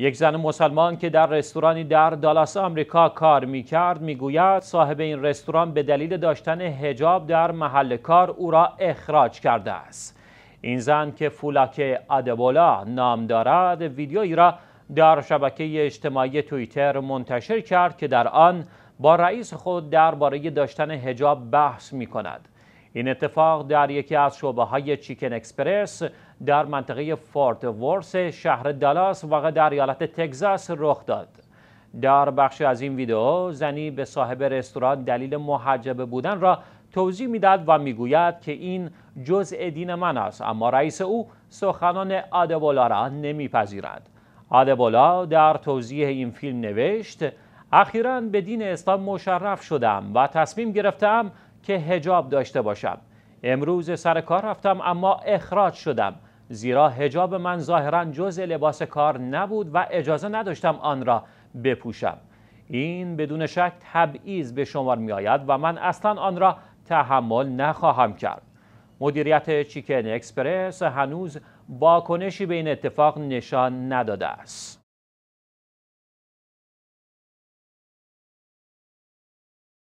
یک زن مسلمان که در رستورانی در دالاس آمریکا کار می کرد می گوید صاحب این رستوران به دلیل داشتن هجاب در محل کار او را اخراج کرده است. این زن که فولاک آدبولا نام دارد ویدیویی را در شبکه اجتماعی توییتر منتشر کرد که در آن با رئیس خود درباره داشتن هجاب بحث می کند. این اتفاق در یکی از شعبه های چیکن اکسپرس در منطقه فورت ورس شهر دالاس واقع در ایالت تگزاس رخ داد. در بخش از این ویدئو زنی به صاحب رستوران دلیل محجبه بودن را توضیح میداد و میگوید که این جزء دین من است اما رئیس او سخنان آدبولا را نمیپذیرد آدبولا در توضیح این فیلم نوشت اخیرا به دین اسلام مشرف شدم و تصمیم گرفتم که هجاب داشته باشم امروز سر کار رفتم اما اخراج شدم زیرا هجاب من ظاهرا جز لباس کار نبود و اجازه نداشتم آن را بپوشم این بدون شک تبعیض به شمار می آید و من اصلا آن را تحمل نخواهم کرد مدیریت چیکن اکسپرس هنوز واکنشی به این اتفاق نشان نداده است